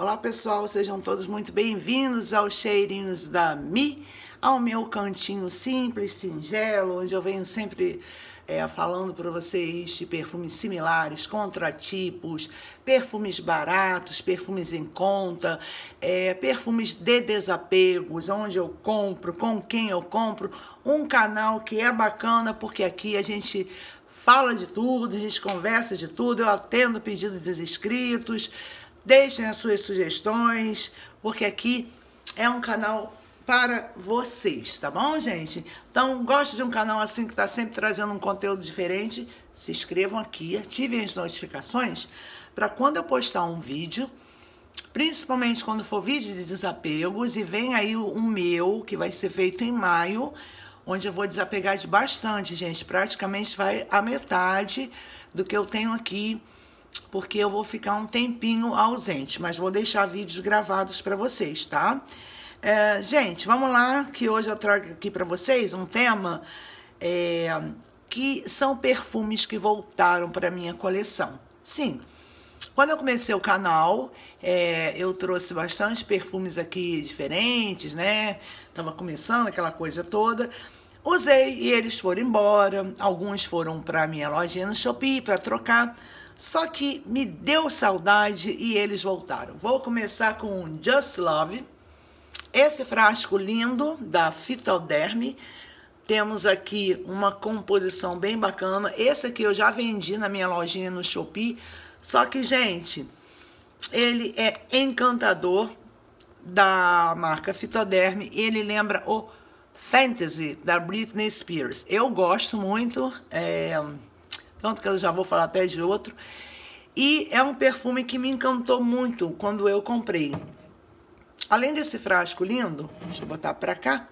Olá pessoal, sejam todos muito bem-vindos aos Cheirinhos da Mi, ao meu cantinho simples, singelo, onde eu venho sempre é, falando para vocês de perfumes similares, contratipos, perfumes baratos, perfumes em conta, é, perfumes de desapegos, onde eu compro, com quem eu compro. Um canal que é bacana porque aqui a gente fala de tudo, a gente conversa de tudo, eu atendo pedidos dos inscritos, Deixem as suas sugestões, porque aqui é um canal para vocês, tá bom, gente? Então, gosta de um canal assim que está sempre trazendo um conteúdo diferente? Se inscrevam aqui, ativem as notificações para quando eu postar um vídeo, principalmente quando for vídeo de desapegos, e vem aí o meu, que vai ser feito em maio, onde eu vou desapegar de bastante, gente. Praticamente vai a metade do que eu tenho aqui porque eu vou ficar um tempinho ausente, mas vou deixar vídeos gravados para vocês, tá? É, gente, vamos lá, que hoje eu trago aqui para vocês um tema é, que são perfumes que voltaram para minha coleção. Sim, quando eu comecei o canal, é, eu trouxe bastante perfumes aqui diferentes, né? Tava começando aquela coisa toda. Usei e eles foram embora. Alguns foram para minha lojinha no Shopee para trocar. Só que me deu saudade e eles voltaram. Vou começar com Just Love. Esse frasco lindo da Fitoderme. Temos aqui uma composição bem bacana. Esse aqui eu já vendi na minha lojinha no Shopee. Só que, gente, ele é encantador da marca Fitoderme. Ele lembra o Fantasy da Britney Spears. Eu gosto muito. É tanto que eu já vou falar até de outro. E é um perfume que me encantou muito quando eu comprei. Além desse frasco lindo, deixa eu botar pra cá,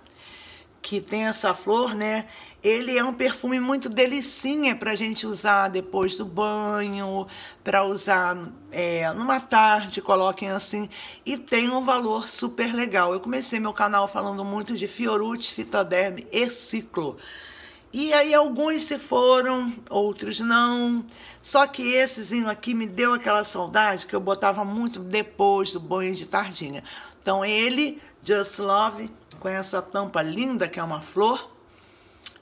que tem essa flor, né? Ele é um perfume muito delicinha pra gente usar depois do banho, pra usar é, numa tarde, coloquem assim. E tem um valor super legal. Eu comecei meu canal falando muito de Fiorucci, Fitoderme e Ciclo. E aí alguns se foram, outros não. Só que essezinho aqui me deu aquela saudade que eu botava muito depois do banho de tardinha. Então ele, Just Love, com essa tampa linda que é uma flor.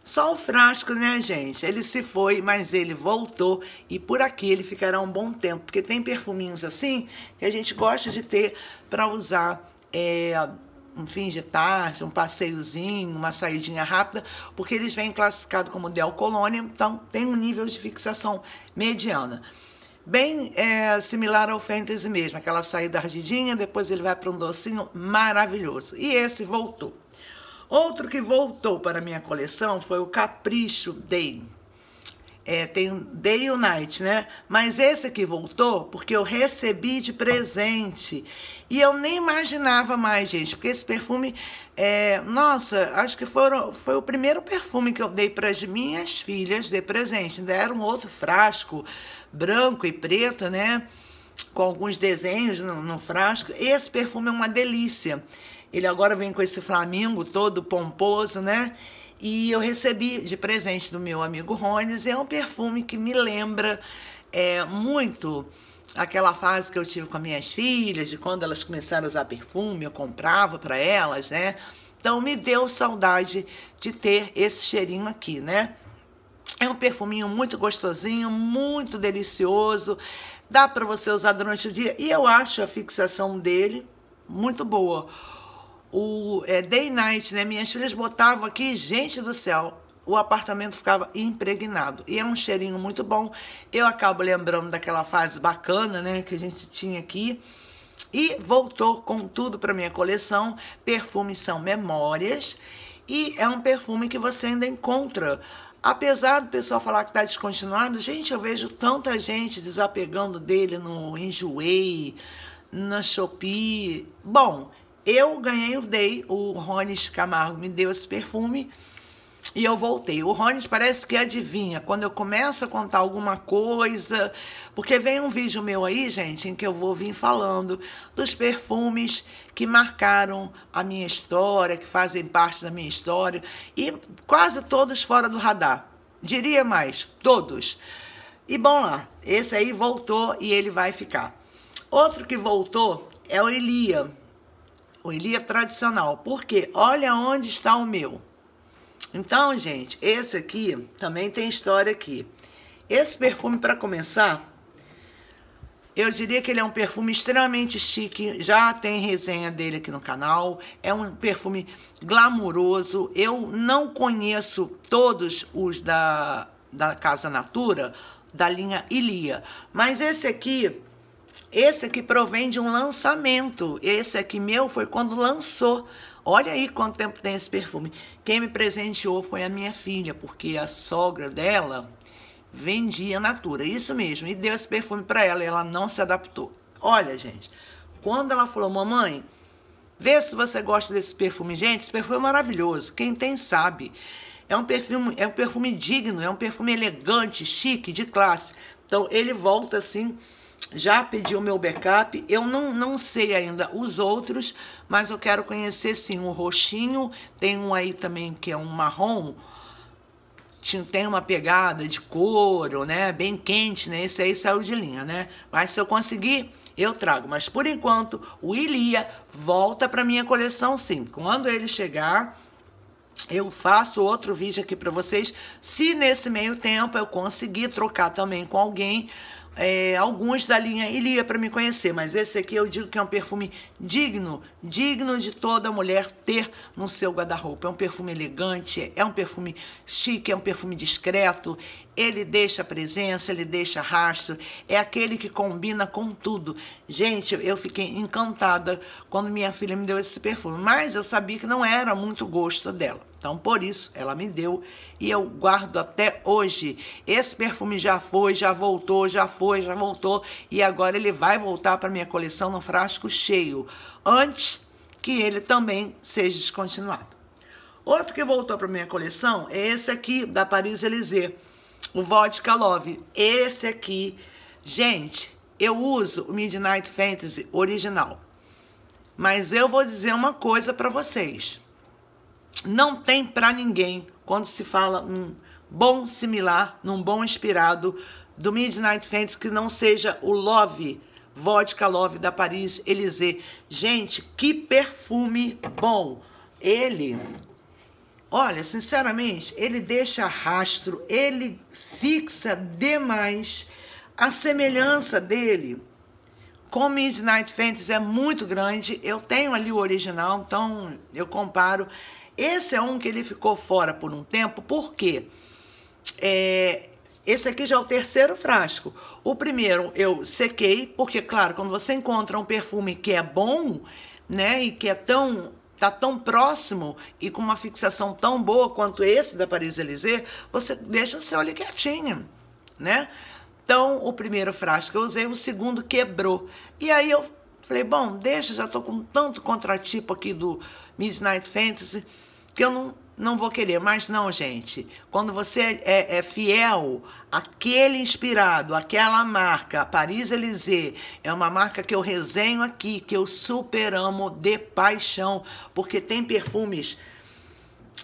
Só o frasco, né, gente? Ele se foi, mas ele voltou e por aqui ele ficará um bom tempo, porque tem perfuminhos assim que a gente gosta de ter para usar é, um fim de tarde, um passeiozinho, uma saidinha rápida, porque eles vêm classificados como Del Colônia, então tem um nível de fixação mediana. Bem é, similar ao fantasy mesmo, aquela saída ardidinha, depois ele vai para um docinho maravilhoso. E esse voltou. Outro que voltou para minha coleção foi o Capricho Day é, tem Day and Night, né? Mas esse aqui voltou porque eu recebi de presente. E eu nem imaginava mais, gente, porque esse perfume, é, nossa, acho que foram, foi o primeiro perfume que eu dei para as minhas filhas de presente. Ainda era um outro frasco, branco e preto, né? Com alguns desenhos no, no frasco. Esse perfume é uma delícia. Ele agora vem com esse flamingo todo pomposo, né? E eu recebi de presente do meu amigo Rones, é um perfume que me lembra é, muito aquela fase que eu tive com minhas filhas, de quando elas começaram a usar perfume, eu comprava para elas, né? Então me deu saudade de ter esse cheirinho aqui, né? É um perfuminho muito gostosinho, muito delicioso, dá para você usar durante o dia e eu acho a fixação dele muito boa o é, day night, né? Minhas filhas botavam aqui, gente do céu, o apartamento ficava impregnado. E é um cheirinho muito bom. Eu acabo lembrando daquela fase bacana, né, que a gente tinha aqui. E voltou com tudo para minha coleção. Perfumes são memórias e é um perfume que você ainda encontra. Apesar do pessoal falar que está descontinuado, gente, eu vejo tanta gente desapegando dele no Enjoei, na Shopee. Bom, eu ganhei o Day, o Ronis Camargo me deu esse perfume e eu voltei. O Ronis parece que adivinha quando eu começo a contar alguma coisa, porque vem um vídeo meu aí, gente, em que eu vou vir falando dos perfumes que marcaram a minha história, que fazem parte da minha história e quase todos fora do radar. Diria mais, todos. E bom lá, esse aí voltou e ele vai ficar. Outro que voltou é o Elia o é tradicional. Porque olha onde está o meu. Então, gente, esse aqui também tem história aqui. Esse perfume, para começar, eu diria que ele é um perfume extremamente chique, já tem resenha dele aqui no canal. É um perfume glamouroso. Eu não conheço todos os da, da Casa Natura, da linha Ilia, mas esse aqui esse aqui provém de um lançamento. Esse aqui meu foi quando lançou. Olha aí quanto tempo tem esse perfume. Quem me presenteou foi a minha filha, porque a sogra dela vendia Natura, isso mesmo, e deu esse perfume para ela e ela não se adaptou. Olha, gente, quando ela falou: "Mamãe, vê se você gosta desse perfume". Gente, esse perfume é maravilhoso. Quem tem sabe. É um perfume, é um perfume digno, é um perfume elegante, chique, de classe. Então, ele volta assim já pedi o meu backup. Eu não, não sei ainda os outros, mas eu quero conhecer sim o roxinho. Tem um aí também que é um marrom. Tem uma pegada de couro, né? Bem quente, né? Esse aí saiu de linha, né? Mas se eu conseguir, eu trago. Mas por enquanto, o Ilia volta para minha coleção sim. Quando ele chegar, eu faço outro vídeo aqui para vocês. Se nesse meio tempo eu conseguir trocar também com alguém, é, alguns da linha Ilia para me conhecer, mas esse aqui eu digo que é um perfume digno, digno de toda mulher ter no seu guarda-roupa. É um perfume elegante, é um perfume chique, é um perfume discreto ele deixa presença, ele deixa rastro, é aquele que combina com tudo. Gente, eu fiquei encantada quando minha filha me deu esse perfume, mas eu sabia que não era muito gosto dela. Então, por isso, ela me deu e eu guardo até hoje. Esse perfume já foi, já voltou, já foi, já voltou e agora ele vai voltar para minha coleção no frasco cheio, antes que ele também seja descontinuado. Outro que voltou para minha coleção é esse aqui da Paris Élysée o Vodka Love. Esse aqui, gente, eu uso o Midnight Fantasy original. Mas eu vou dizer uma coisa para vocês. Não tem para ninguém quando se fala num bom similar, num bom inspirado do Midnight Fantasy que não seja o Love, Vodka Love da Paris Elysée. Gente, que perfume bom! Ele Olha, sinceramente, ele deixa rastro, ele fixa demais a semelhança dele com Midnight Fantasy é muito grande. Eu tenho ali o original, então eu comparo. Esse é um que ele ficou fora por um tempo, porque é, esse aqui já é o terceiro frasco. O primeiro eu sequei, porque, claro, quando você encontra um perfume que é bom, né, e que é tão está tão próximo e com uma fixação tão boa quanto esse da Paris-Élysée, você deixa seu óleo quietinho, né? Então, o primeiro frasco que eu usei, o segundo quebrou. E aí eu falei, bom, deixa, já estou com tanto contratipo aqui do Midnight Fantasy que eu não não vou querer. Mas não, gente. Quando você é, é fiel àquele inspirado, aquela marca, Paris Élysée, é uma marca que eu resenho aqui, que eu super amo de paixão, porque tem perfumes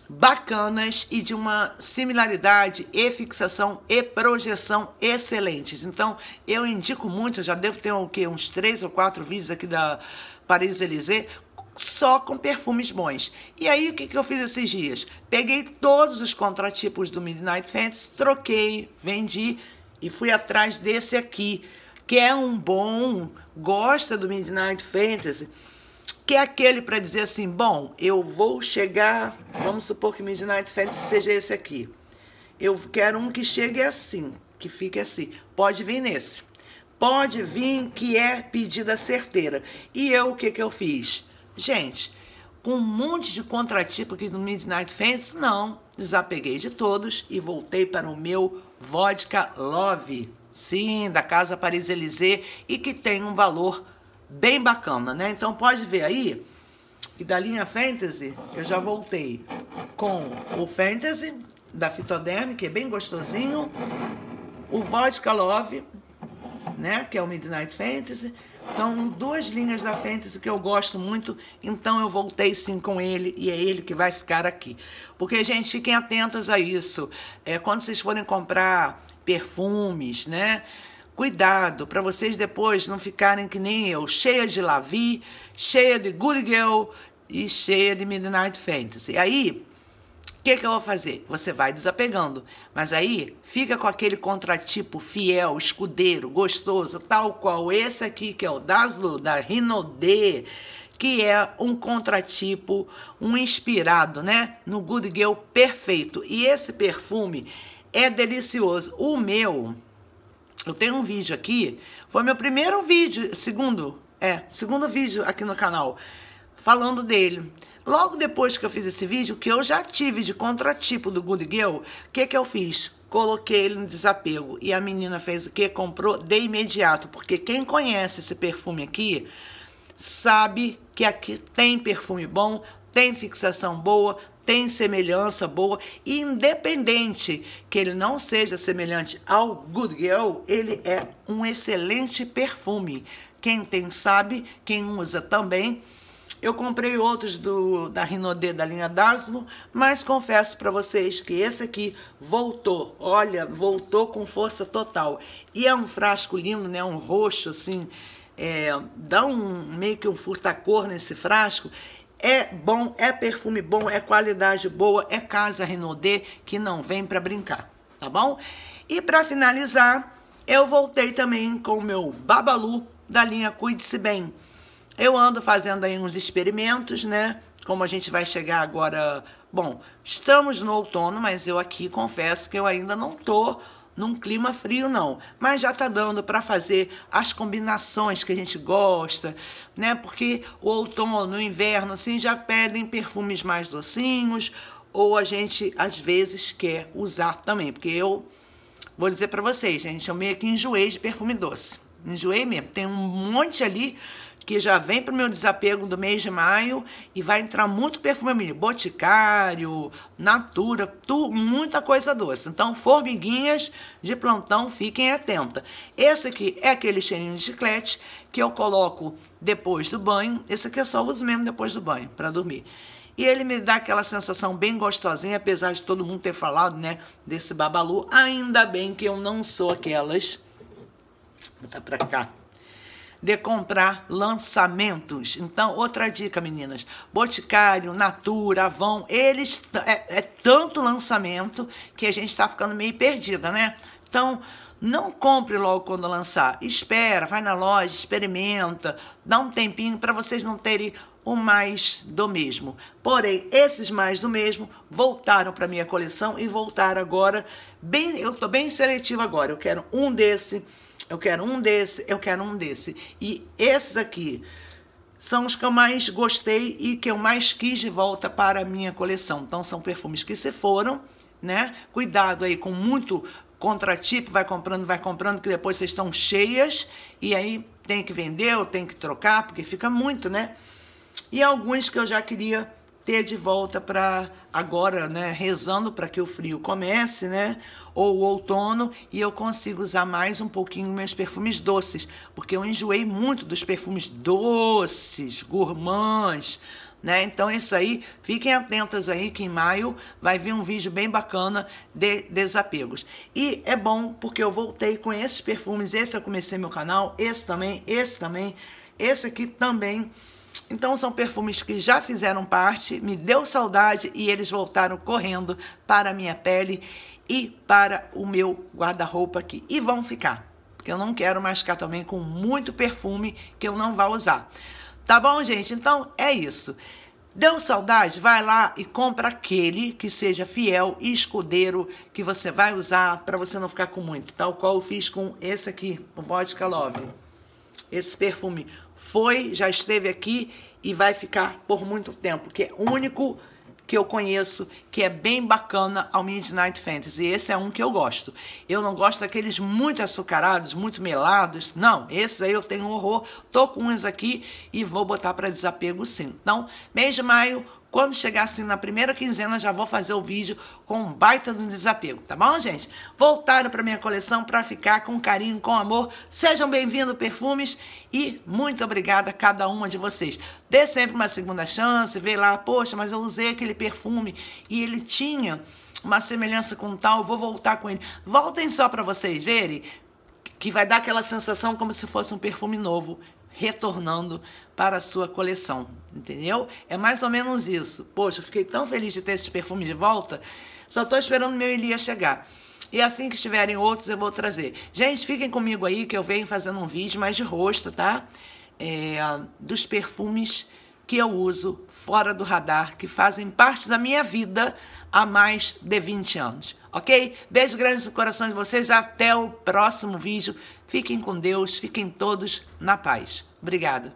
bacanas e de uma similaridade e fixação e projeção excelentes. Então, eu indico muito, já devo ter o quê? uns três ou quatro vídeos aqui da Paris Élysée, só com perfumes bons. E aí, o que, que eu fiz esses dias? Peguei todos os contratipos do Midnight Fantasy, troquei, vendi e fui atrás desse aqui, que é um bom, gosta do Midnight Fantasy, que é aquele para dizer assim, bom, eu vou chegar, vamos supor que Midnight Fantasy seja esse aqui. Eu quero um que chegue assim, que fique assim. Pode vir nesse. Pode vir que é pedida certeira. E eu, o que, que eu fiz? Gente, com um monte de contratipo aqui no Midnight Fantasy, não. Desapeguei de todos e voltei para o meu Vodka Love. Sim, da Casa Paris Elysée e que tem um valor bem bacana, né? Então pode ver aí que da linha Fantasy eu já voltei com o Fantasy da Fitoderm, que é bem gostosinho, o Vodka Love, né, que é o Midnight Fantasy, então, duas linhas da Fantasy que eu gosto muito, então eu voltei sim com ele e é ele que vai ficar aqui. Porque, gente, fiquem atentas a isso. É, quando vocês forem comprar perfumes, né? Cuidado para vocês depois não ficarem que nem eu, cheia de Lavi, cheia de Good Girl e cheia de Midnight Fantasy. Aí, o que, que eu vou fazer? Você vai desapegando. Mas aí fica com aquele contratipo fiel, escudeiro, gostoso, tal qual esse aqui, que é o Daslo, da Rinode, que é um contratipo, um inspirado, né? No Good Girl perfeito. E esse perfume é delicioso. O meu, eu tenho um vídeo aqui, foi meu primeiro vídeo, segundo, é, segundo vídeo aqui no canal falando dele. Logo depois que eu fiz esse vídeo, que eu já tive de contratipo do Good Girl, o que, que eu fiz? Coloquei ele no desapego. E a menina fez o que? Comprou de imediato. Porque quem conhece esse perfume aqui, sabe que aqui tem perfume bom, tem fixação boa, tem semelhança boa, e independente que ele não seja semelhante ao Good Girl, ele é um excelente perfume. Quem tem sabe, quem usa também eu comprei outros do da Rinodê da linha Daslo, mas confesso para vocês que esse aqui voltou. Olha, voltou com força total. E é um frasco lindo, né? Um roxo assim, é, dá um meio que um furtacor nesse frasco. É bom, é perfume bom, é qualidade boa, é casa Renaudet que não vem para brincar, tá bom? E para finalizar, eu voltei também com o meu Babalu da linha Cuide-se Bem. Eu ando fazendo aí uns experimentos, né? Como a gente vai chegar agora. Bom, estamos no outono, mas eu aqui confesso que eu ainda não tô num clima frio não, mas já tá dando para fazer as combinações que a gente gosta, né? Porque o outono, o inverno assim já pedem perfumes mais docinhos, ou a gente às vezes quer usar também, porque eu vou dizer para vocês, gente, eu meio que enjoei de perfume doce. Enjoei mesmo. Tem um monte ali que já vem para o meu desapego do mês de maio e vai entrar muito perfume Boticário, Natura, tu, muita coisa doce. Então, formiguinhas de plantão, fiquem atentas. Esse aqui é aquele cheirinho de chiclete que eu coloco depois do banho. Esse aqui eu só uso mesmo depois do banho, para dormir. E ele me dá aquela sensação bem gostosinha, apesar de todo mundo ter falado, né, desse babalu. Ainda bem que eu não sou aquelas... Vou botar para cá de comprar lançamentos. Então, outra dica, meninas: Boticário, Natura, Avon, eles é, é tanto lançamento que a gente está ficando meio perdida, né? Então, não compre logo quando lançar. Espera, vai na loja, experimenta, dá um tempinho para vocês não terem o mais do mesmo. Porém, esses mais do mesmo voltaram para minha coleção e voltaram agora bem, eu tô bem seletiva agora. Eu quero um desse eu quero um desse, eu quero um desse. E esses aqui são os que eu mais gostei e que eu mais quis de volta para a minha coleção. Então são perfumes que se foram, né? Cuidado aí com muito contratipo, vai comprando, vai comprando, que depois vocês estão cheias e aí tem que vender ou tem que trocar, porque fica muito, né? E alguns que eu já queria ter de volta para agora, né, rezando para que o frio comece, né, ou o outono e eu consigo usar mais um pouquinho meus perfumes doces, porque eu enjoei muito dos perfumes doces, gourmands, né? Então isso aí, fiquem atentas aí que em maio vai vir um vídeo bem bacana de desapegos. E é bom porque eu voltei com esses perfumes, esse eu comecei meu canal, esse também, esse também, esse aqui também então são perfumes que já fizeram parte, me deu saudade e eles voltaram correndo para a minha pele e para o meu guarda-roupa aqui. E vão ficar, porque eu não quero mais ficar também com muito perfume que eu não vá usar. Tá bom, gente? Então é isso. Deu saudade? Vai lá e compra aquele que seja fiel e escudeiro que você vai usar para você não ficar com muito, tal qual eu fiz com esse aqui, o Vodka Love. Esse perfume foi, já esteve aqui e vai ficar por muito tempo, que é único que eu conheço, que é bem bacana ao Midnight Fantasy. Esse é um que eu gosto. Eu não gosto daqueles muito açucarados, muito melados. Não, esses aí eu tenho horror. Tô com uns aqui e vou botar para desapego sim. Então, mês de maio, quando chegar assim na primeira quinzena, já vou fazer o vídeo com um baita do desapego, tá bom, gente? Voltaram para minha coleção para ficar com carinho, com amor. Sejam bem-vindos, perfumes, e muito obrigada a cada uma de vocês. Dê sempre uma segunda chance, vê lá, poxa, mas eu usei aquele perfume e ele tinha uma semelhança com tal, vou voltar com ele. Voltem só para vocês verem que vai dar aquela sensação como se fosse um perfume novo retornando para a sua coleção, entendeu? É mais ou menos isso. Poxa, eu fiquei tão feliz de ter esse perfume de volta, só estou esperando meu Eli chegar. E assim que estiverem outros, eu vou trazer. Gente, fiquem comigo aí que eu venho fazendo um vídeo mais de rosto, tá? É, dos perfumes que eu uso fora do radar, que fazem parte da minha vida há mais de 20 anos, ok? Beijo grande no coração de vocês, até o próximo vídeo. Fiquem com Deus, fiquem todos na paz. Obrigada.